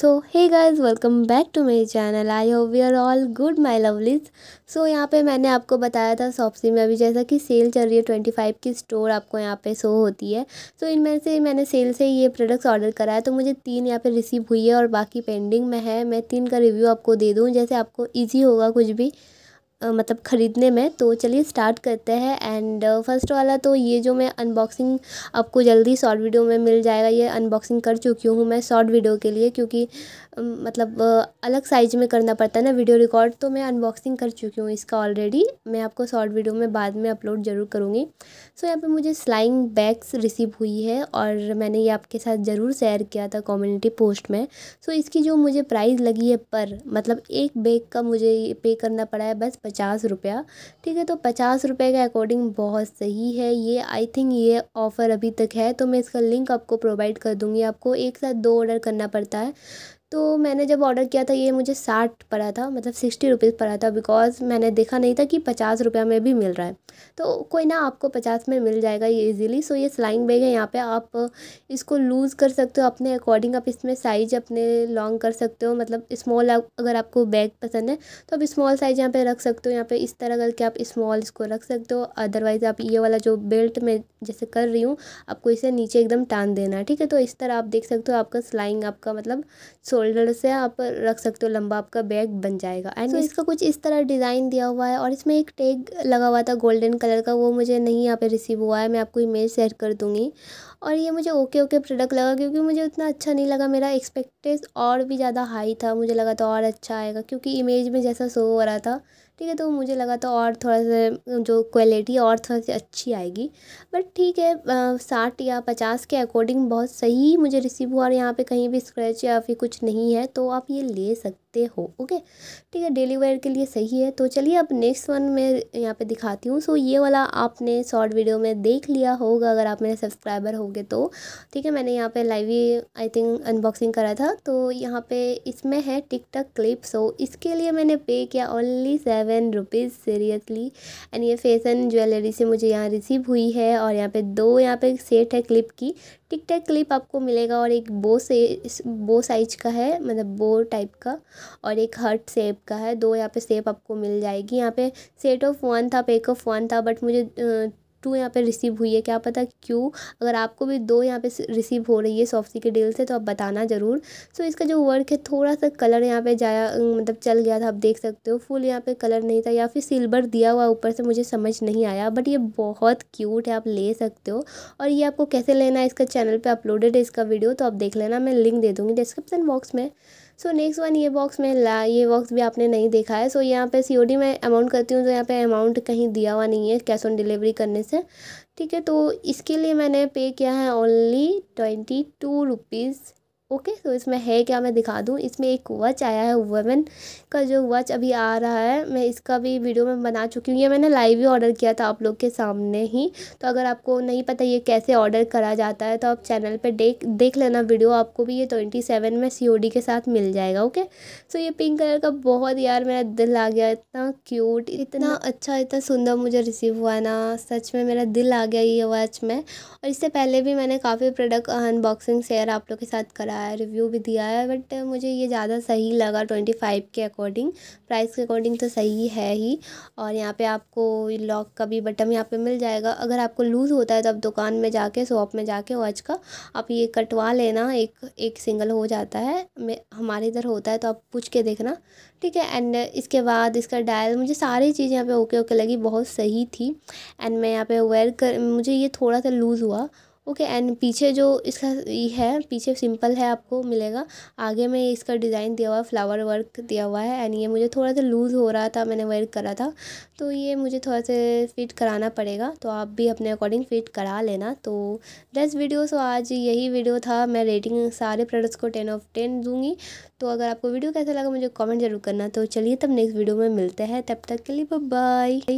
so hey guys welcome back to मेरी channel I hope we are all good my lovelies so यहाँ पे मैंने आपको बताया था सॉप्सी में अभी जैसा कि सेल चल रही है ट्वेंटी फाइव की स्टोर आपको यहाँ पे शो होती है सो so, इनमें से मैंने सेल से ये प्रोडक्ट्स ऑर्डर करा है तो मुझे तीन यहाँ पे रिसीव हुई है और बाकी पेंडिंग में है मैं तीन का रिव्यू आपको दे दूँ जैसे आपको ईजी होगा कुछ भी मतलब ख़रीदने में तो चलिए स्टार्ट करते हैं एंड फर्स्ट वाला तो ये जो मैं अनबॉक्सिंग आपको जल्दी शॉर्ट वीडियो में मिल जाएगा ये अनबॉक्सिंग कर चुकी हूँ मैं शॉर्ट वीडियो के लिए क्योंकि मतलब अलग साइज में करना पड़ता है ना वीडियो रिकॉर्ड तो मैं अनबॉक्सिंग कर चुकी हूँ इसका ऑलरेडी मैं आपको शॉर्ट वीडियो में बाद में अपलोड ज़रूर करूँगी सो यहाँ पर मुझे स्लाइंग बैग्स रिसीव हुई है और मैंने ये आपके साथ ज़रूर शेयर किया था कम्युनिटी पोस्ट में सो इसकी जो मुझे प्राइस लगी है पर मतलब एक बैग का मुझे पे करना पड़ा है बस पचास रुपया ठीक है तो पचास रुपये के अकॉर्डिंग बहुत सही है ये आई थिंक ये ऑफ़र अभी तक है तो मैं इसका लिंक आपको प्रोवाइड कर दूँगी आपको एक साथ दो ऑर्डर करना पड़ता है तो मैंने जब ऑर्डर किया था ये मुझे साठ पड़ा था मतलब सिक्सटी रुपीज़ पड़ा था बिकॉज़ मैंने देखा नहीं था कि पचास रुपये में भी मिल रहा है तो कोई ना आपको पचास में मिल जाएगा ये इजीली सो ये स्लाइंग बैग है यहाँ पे आप इसको लूज़ कर सकते हो अपने अकॉर्डिंग आप इसमें साइज अपने लॉन्ग कर सकते हो मतलब स्मॉल अगर आपको बैग पसंद है तो आप स्मॉल साइज यहाँ पर रख सकते हो यहाँ पर इस तरह करके आप स्मॉल इसको रख सकते हो अदरवाइज़ आप ये वाला जो बेल्ट में जैसे कर रही हूँ आपको इसे नीचे एकदम टान देना ठीक है तो इस तरह आप देख सकते हो आपका स्लाइंग आपका मतलब सो शोल्डर से आप रख सकते हो लंबा आपका बैग बन जाएगा एंड so, इसका कुछ इस तरह डिज़ाइन दिया हुआ है और इसमें एक टैग लगा हुआ था गोल्डन कलर का वो मुझे नहीं यहाँ पे रिसीव हुआ है मैं आपको इमेज शेयर कर दूँगी और ये मुझे ओके ओके प्रोडक्ट लगा क्योंकि मुझे उतना अच्छा नहीं लगा मेरा एक्सपेक्टेस और भी ज़्यादा हाई था मुझे लगा था और अच्छा आएगा क्योंकि इमेज में जैसा शो हो रहा था ठीक है तो मुझे लगा था तो और थोड़ा सा जो क्वालिटी और थोड़ा सी अच्छी आएगी बट ठीक है साठ या पचास के अकॉर्डिंग बहुत सही मुझे रिसीव हुआ और यहाँ पे कहीं भी स्क्रैच या फिर कुछ नहीं है तो आप ये ले सकते सकते हो ओके ठीक है डेली वेयर के लिए सही है तो चलिए अब नेक्स्ट वन मैं यहाँ पे दिखाती हूँ सो ये वाला आपने शॉर्ट वीडियो में देख लिया होगा अगर आप मेरे सब्सक्राइबर होंगे तो ठीक है मैंने यहाँ पे लाइव ही आई थिंक अनबॉक्सिंग करा था तो यहाँ पे इसमें है टक क्लिप सो इसके लिए मैंने पे किया only seven rupees seriously and ये फैसन ज्वेलरी से मुझे यहाँ रिसीव हुई है और यहाँ पर दो यहाँ पे सेट है क्लिप की टिक टैक क्लिप आपको मिलेगा और एक बो से बो साइज का है मतलब बो टाइप का और एक हर्ट सेप का है दो यहाँ पे सेप आपको मिल जाएगी यहाँ पे सेट ऑफ वन था पेक ऑफ वन था बट मुझे टू यहाँ पे रिसीव हुई है क्या पता क्यों अगर आपको भी दो यहाँ पे रिसीव हो रही है सॉफ्टी के डील से तो आप बताना ज़रूर सो इसका जो वर्क है थोड़ा सा कलर यहाँ पे जाया मतलब चल गया था आप देख सकते हो फुल यहाँ पे कलर नहीं था या फिर सिल्वर दिया हुआ ऊपर से मुझे समझ नहीं आया बट ये बहुत क्यूट है आप ले सकते हो और ये आपको कैसे लेना है इसका चैनल पर अपलोडेड है इसका वीडियो तो आप देख लेना मैं लिंक दे दूँगी डिस्क्रिप्सन बॉक्स में सो नेक्स्ट वन ये बॉक्स में ला ये बॉक्स भी आपने नहीं देखा है सो so, यहाँ पे सी में अमाउंट करती हूँ तो यहाँ पे अमाउंट कहीं दिया हुआ नहीं है कैश ऑन डिलीवरी करने से ठीक है तो इसके लिए मैंने पे किया है only twenty two rupees okay तो इसमें है क्या मैं दिखा दूँ इसमें एक वॉच आया है वुमेन का जो वॉच अभी आ रहा है मैं इसका भी वीडियो में बना चुकी हूँ ये मैंने लाइव ही ऑर्डर किया था आप लोग के सामने ही तो अगर आपको नहीं पता ये कैसे ऑर्डर करा जाता है तो आप चैनल पर देख देख लेना वीडियो आपको भी ये ट्वेंटी सेवन में सी के साथ मिल जाएगा ओके सो ये पिंक कलर का बहुत यार मेरा दिल आ गया इतना क्यूट इतना अच्छा इतना सुंदर मुझे रिसीव हुआ ना सच में मेरा दिल आ गया ये वॉच में और इससे पहले भी मैंने काफ़ी प्रोडक्ट अनबॉक्सिंग शेयर आप लोग के साथ करा रिव्यू भी दिया है बट मुझे ये ज़्यादा सही लगा ट्वेंटी फाइव के अकॉर्डिंग प्राइस के अकॉर्डिंग तो सही है ही और यहाँ पे आपको लॉक का भी बटन यहाँ पे मिल जाएगा अगर आपको लूज़ होता है तो आप दुकान में जाके शॉप में जाके वॉच का आप ये कटवा लेना एक एक सिंगल हो जाता है हमारे इधर होता है तो आप पूछ के देखना ठीक है एंड इसके बाद इसका डायल मुझे सारी चीज़ यहाँ पर ओके ओके लगी बहुत सही थी एंड मैं यहाँ पे वेयर कर मुझे ये थोड़ा सा लूज़ हुआ ओके एंड पीछे जो इसका ये है पीछे सिंपल है आपको मिलेगा आगे में इसका डिज़ाइन दिया हुआ है फ्लावर वर्क दिया हुआ है एंड ये मुझे थोड़ा सा लूज़ हो रहा था मैंने वर्क करा था तो ये मुझे थोड़ा सा फिट कराना पड़ेगा तो आप भी अपने अकॉर्डिंग फिट करा लेना तो दस वीडियो सो आज यही वीडियो था मैं रेटिंग सारे प्रोडक्ट्स को टेन ऑफ टेन दूँगी तो अगर आपको वीडियो कैसा लगा मुझे कॉमेंट जरूर करना तो चलिए तब नेक्स्ट वीडियो में मिलते हैं तब तक के लिए बाय